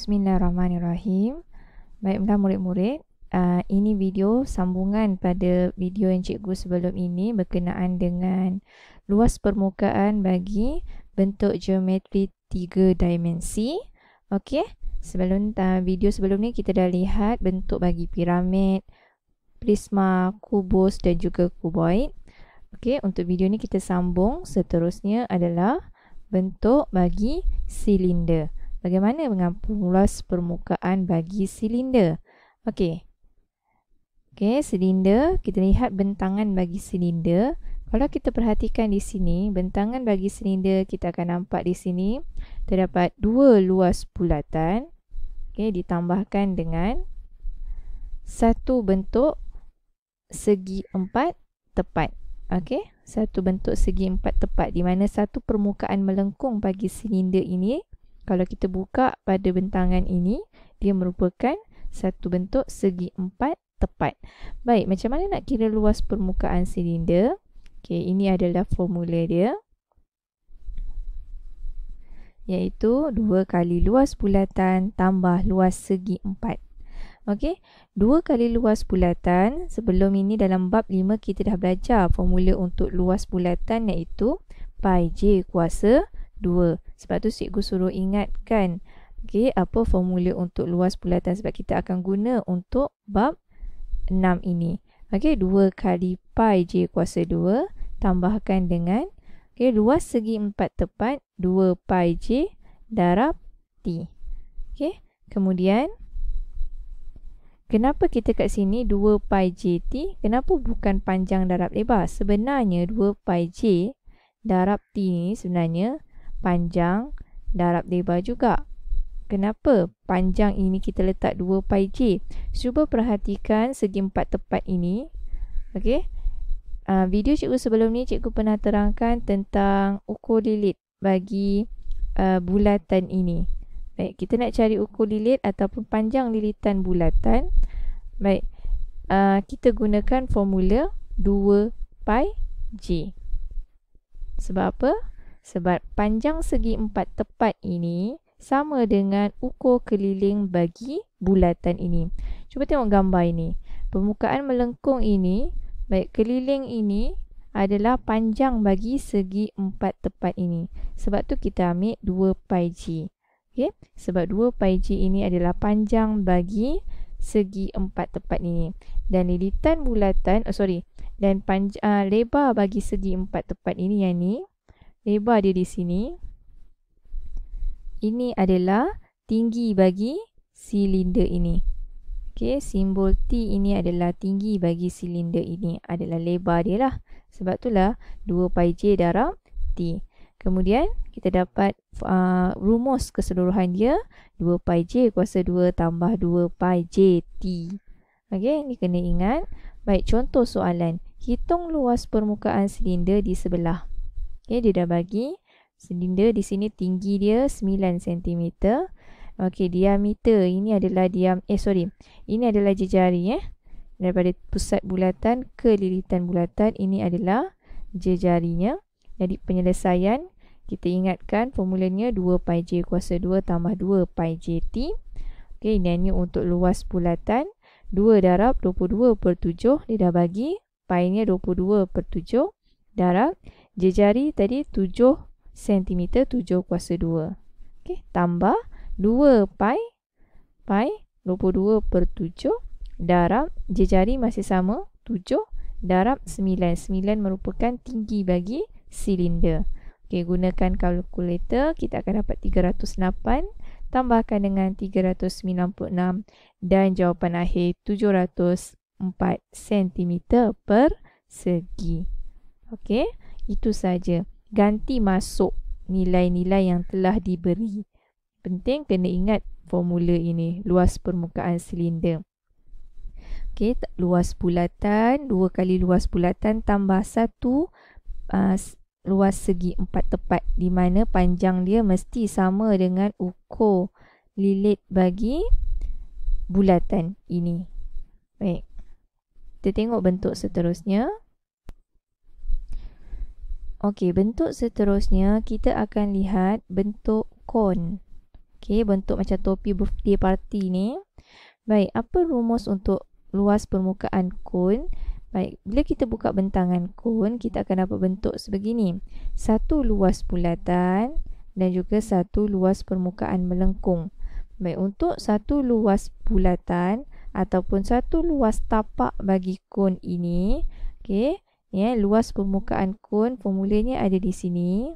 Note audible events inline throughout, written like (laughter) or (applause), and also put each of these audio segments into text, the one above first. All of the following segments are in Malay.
Bismillahirrahmanirrahim. Baiklah murid-murid, uh, ini video sambungan pada video yang cikgu sebelum ini berkenaan dengan luas permukaan bagi bentuk geometri tiga dimensi. Okey, sebelum uh, video sebelum ni kita dah lihat bentuk bagi piramid, prisma, kubus dan juga kuboid. Okey, untuk video ni kita sambung seterusnya adalah bentuk bagi silinder bagaimana dengan pengulas permukaan bagi silinder? Okey. Okey, silinder, kita lihat bentangan bagi silinder. Kalau kita perhatikan di sini, bentangan bagi silinder kita akan nampak di sini terdapat dua luas bulatan. Okey, ditambahkan dengan satu bentuk segi empat tepat. Okey, satu bentuk segi empat tepat di mana satu permukaan melengkung bagi silinder ini kalau kita buka pada bentangan ini, dia merupakan satu bentuk segi empat tepat. Baik, macam mana nak kira luas permukaan silinder? Okey, ini adalah formula dia. Iaitu 2 kali luas bulatan tambah luas segi empat. Okey, 2 kali luas bulatan. Sebelum ini dalam bab 5 kita dah belajar formula untuk luas bulatan iaitu pi j kuasa sebab tu cikgu suruh ingatkan okay, apa formula untuk luas bulatan sebab kita akan guna untuk bab 6 ini. okay 2 kali pi j kuasa 2 tambahkan dengan okay, luas segi 4 tepat 2 pi j darab t. okay kemudian kenapa kita kat sini 2 pi j t, kenapa bukan panjang darab lebar? Sebenarnya 2 pi j darab t ni sebenarnya panjang darab lebar juga. Kenapa? Panjang ini kita letak 2 pi j. Cuba perhatikan segi empat tepat ini. Okey. Uh, video cikgu sebelum ni cikgu pernah terangkan tentang ukur lilit bagi uh, bulatan ini. Baik, kita nak cari ukur lilit ataupun panjang lilitan bulatan. Baik. Uh, kita gunakan formula 2 pi j. Sebab apa? sebab panjang segi empat tepat ini sama dengan ukur keliling bagi bulatan ini. Cuba tengok gambar ini. Permukaan melengkung ini, baik keliling ini adalah panjang bagi segi empat tepat ini. Sebab tu kita ambil 2 pi g. Okay? Sebab 2 pi g ini adalah panjang bagi segi empat tepat ini. Dan lilitan bulatan, oh sorry, dan panj- uh, lebar bagi segi empat tepat ini yang ni lebar dia di sini. Ini adalah tinggi bagi silinder ini. Okey, simbol T ini adalah tinggi bagi silinder ini. Adalah lebar dia lah. Sebab itulah 2pi J darab T. Kemudian kita dapat uh, rumus keseluruhan dia. 2pi J kuasa 2 tambah 2pi J T. Okey, ini kena ingat. Baik, contoh soalan. Hitung luas permukaan silinder di sebelah. Okey, dia dah bagi. Silinder di sini tinggi dia 9 cm. Okey, diameter ini adalah diam eh sorry. Ini adalah jejari eh. Daripada pusat bulatan ke lilitan bulatan ini adalah jejarinya. Jadi penyelesaian kita ingatkan formulanya 2 pi j kuasa 2 tambah 2 pi j t. Okey, ini hanya untuk luas bulatan 2 darab 22/7 dia dah bagi pi nya 22/7 darab jejari tadi 7 cm 7 kuasa 2. Okey, tambah 2 pi pi 22 per 7 darab jejari masih sama 7 darab 9. 9 merupakan tinggi bagi silinder. Okey, gunakan kalkulator kita akan dapat 308 tambahkan dengan 396 dan jawapan akhir 704 cm persegi. Okey, itu saja. Ganti masuk nilai-nilai yang telah diberi. Penting kena ingat formula ini, luas permukaan silinder. Okey, luas bulatan, dua kali luas bulatan tambah satu uh, luas segi empat tepat di mana panjang dia mesti sama dengan ukur lilit bagi bulatan ini. Baik. Kita tengok bentuk seterusnya. Okey, bentuk seterusnya kita akan lihat bentuk cone. Okey, bentuk macam topi birthday party ni. Baik, apa rumus untuk luas permukaan cone? Baik, bila kita buka bentangan cone, kita akan dapat bentuk sebegini. Satu luas bulatan dan juga satu luas permukaan melengkung. Baik, untuk satu luas bulatan ataupun satu luas tapak bagi cone ini, okey, ya luas permukaan kon formulanya ada di sini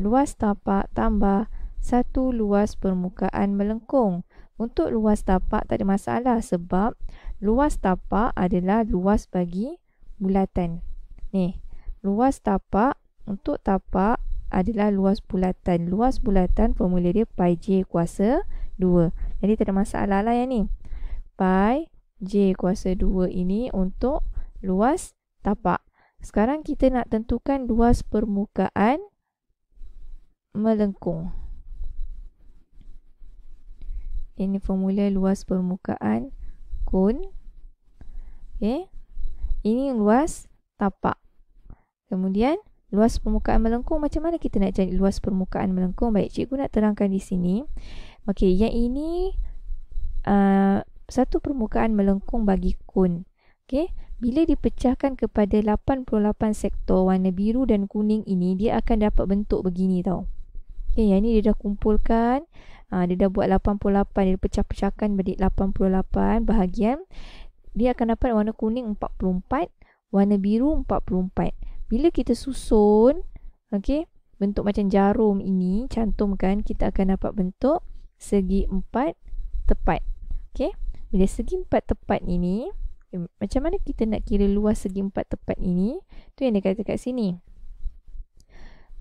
luas tapak tambah satu luas permukaan melengkung untuk luas tapak tak ada masalah sebab luas tapak adalah luas bagi bulatan Nih, luas tapak untuk tapak adalah luas bulatan luas bulatan formula dia pi j kuasa 2 jadi tak ada masalah lah yang ni pi j kuasa 2 ini untuk luas tapak. Sekarang kita nak tentukan luas permukaan melengkung. Ini formula luas permukaan kon. Okay. Ini luas tapak. Kemudian, luas permukaan melengkung. Macam mana kita nak cari luas permukaan melengkung? Baik, cikgu nak terangkan di sini. Okey, yang ini uh, satu permukaan melengkung bagi kon. Okey. Bila dipecahkan kepada 88 sektor warna biru dan kuning ini, dia akan dapat bentuk begini tau. Okay, yang ni dia dah kumpulkan, aa, ah, dia dah buat 88, dia pecah-pecahkan beri 88 bahagian. Dia akan dapat warna kuning 44, warna biru 44. Bila kita susun, okay, bentuk macam jarum ini, cantumkan, kita akan dapat bentuk segi 4 tepat. Okay. Bila segi 4 tepat ini, macam mana kita nak kira luas segi empat tepat ini? Tu yang dia kata kat sini.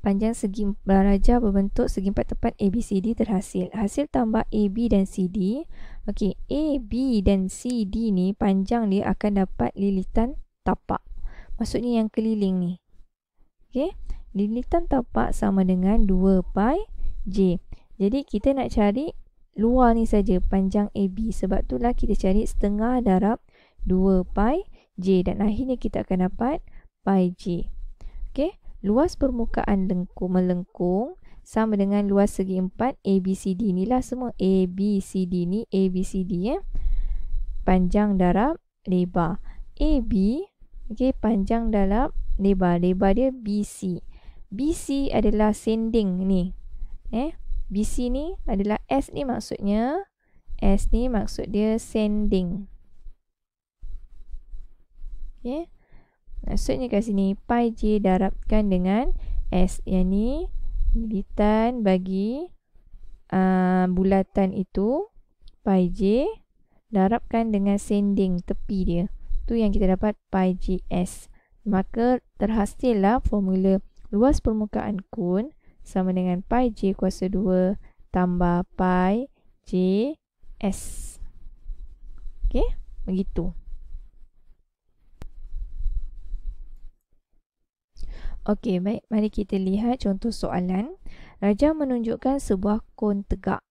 Panjang segi baraja, berbentuk segi empat tepat ABCD terhasil. Hasil tambah AB dan CD. Okey, AB dan CD ni panjang dia akan dapat lilitan tapak. Maksudnya yang keliling ni. Okey, lilitan tapak sama dengan 2 pi J. Jadi kita nak cari luar ni saja panjang AB. Sebab itulah kita cari setengah darab 2 pi j dan akhirnya kita akan dapat pi j. Okey, luas permukaan lengkung melengkung sama dengan luas segi empat ABCD inilah semua ABCD ni ABCD ya. Eh? Panjang darab lebar. AB okey panjang darab lebar. Lebar dia BC. BC adalah sending ni. Eh, BC ni adalah S ni maksudnya S ni maksud dia sending. Okey. Ya. Maksudnya kat sini pi j darabkan dengan s yang ni lilitan bagi uh, bulatan itu pi j darabkan dengan sending tepi dia. Tu yang kita dapat pi j s. Maka terhasillah formula luas permukaan kon sama dengan pi j kuasa 2 tambah pi j s. Okey, begitu. Okey, baik. Mari kita lihat contoh soalan. Raja menunjukkan sebuah kon tegak.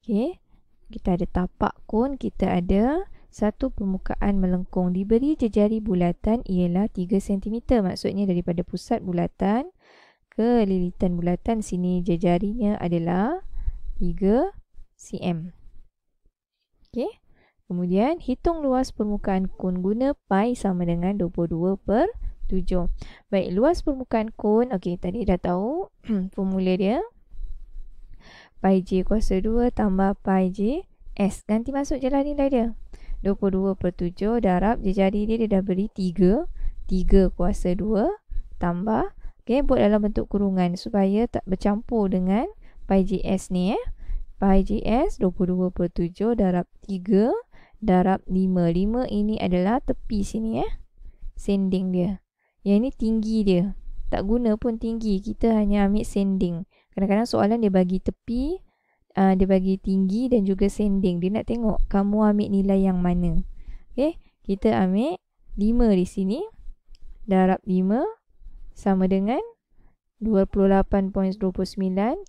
Okey. Kita ada tapak kon, kita ada satu permukaan melengkung. Diberi jejari bulatan ialah 3 cm. Maksudnya daripada pusat bulatan ke lilitan bulatan sini jejarinya adalah 3 cm. Okey. Kemudian, hitung luas permukaan kon guna pi sama dengan 22 per tujuh. Baik, luas permukaan kon. Okey, tadi dah tahu (clears throat) formula dia. Pi J kuasa 2 tambah Pi J S. Ganti masuk je lah nilai dia. 22 per 7 darab. Dia jadi dia, dia dah beri 3. 3 kuasa 2 tambah. Okey, buat dalam bentuk kurungan supaya tak bercampur dengan Pi J S ni eh. Pi J S 22 per 7 darab 3 darab 5. 5 ini adalah tepi sini eh. Sending dia. Yang ni tinggi dia. Tak guna pun tinggi. Kita hanya ambil sending. Kadang-kadang soalan dia bagi tepi, uh, dia bagi tinggi dan juga sending. Dia nak tengok kamu ambil nilai yang mana. Okay. Kita ambil 5 di sini. Darab 5 sama dengan 28.29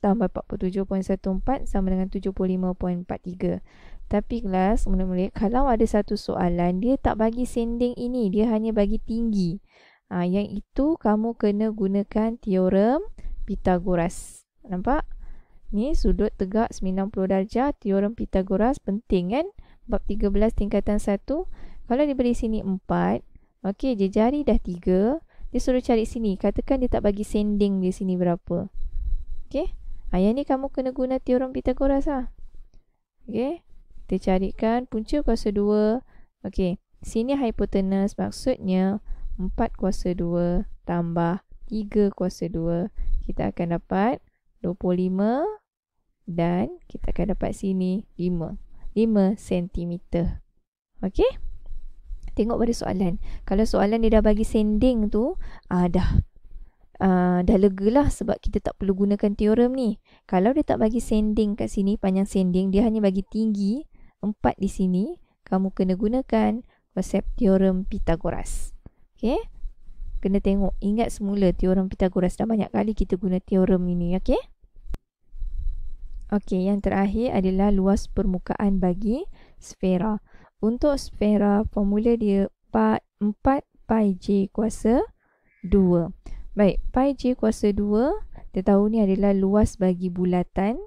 tambah 47.14 sama dengan 75.43. Tapi kelas, mula-mula, kalau ada satu soalan, dia tak bagi sending ini. Dia hanya bagi tinggi. Ha, yang itu kamu kena gunakan teorem Pythagoras. Nampak? Ni sudut tegak 90 darjah teorem Pythagoras penting kan? Bab 13 tingkatan 1. Kalau diberi sini 4. Okey, jejari dah 3. Dia suruh cari sini. Katakan dia tak bagi sending di sini berapa. Okey? Ha, yang ni kamu kena guna teorem Pythagoras lah. Okey? Kita carikan punca kuasa 2. Okey. Sini hypotenuse maksudnya... 4 kuasa 2 tambah 3 kuasa 2 kita akan dapat 25 dan kita akan dapat sini 5 5 cm. Okey? Tengok pada soalan. Kalau soalan dia dah bagi sending tu, ah dah Uh, dah lega lah sebab kita tak perlu gunakan teorem ni. Kalau dia tak bagi sending kat sini, panjang sending, dia hanya bagi tinggi 4 di sini, kamu kena gunakan konsep teorem Pythagoras. Okay. Kena tengok. Ingat semula teorem Pythagoras. Dah banyak kali kita guna teorem ini. Okay. Okay. Yang terakhir adalah luas permukaan bagi sfera. Untuk sfera, formula dia 4 pi j kuasa 2. Baik. Pi j kuasa 2. Kita tahu ni adalah luas bagi bulatan.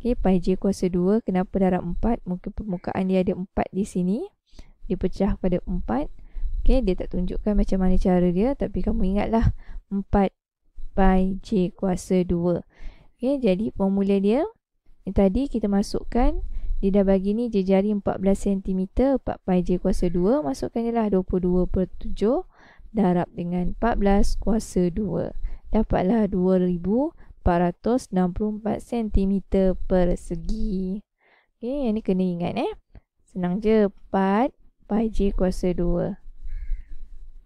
Okay. Pi j kuasa 2. Kenapa darab 4? Mungkin permukaan dia ada 4 di sini. Dia pecah pada 4. Okay, dia tak tunjukkan macam mana cara dia tapi kamu ingatlah 4 pi j kuasa 2. Okay, jadi formula dia yang tadi kita masukkan dia dah bagi ni jejari 14 cm 4 pi j kuasa 2 masukkan je lah 22 per 7 darab dengan 14 kuasa 2. Dapatlah 2464 cm persegi. Okay, yang ni kena ingat eh. Senang je 4 pi j kuasa 2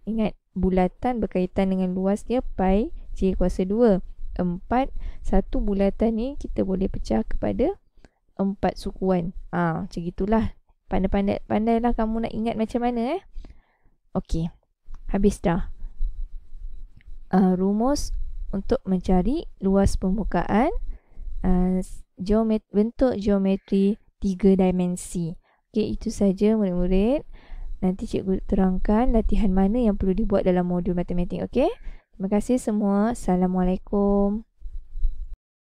ingat bulatan berkaitan dengan luas dia pi j kuasa 2 empat satu bulatan ni kita boleh pecah kepada empat sukuan ha, macam itulah pandai pandai lah kamu nak ingat macam mana eh Okey, habis dah uh, rumus untuk mencari luas permukaan uh, ah, geomet- bentuk geometri tiga dimensi. Okey, itu saja murid-murid. Nanti cikgu terangkan latihan mana yang perlu dibuat dalam modul matematik, okey? Terima kasih semua. Assalamualaikum.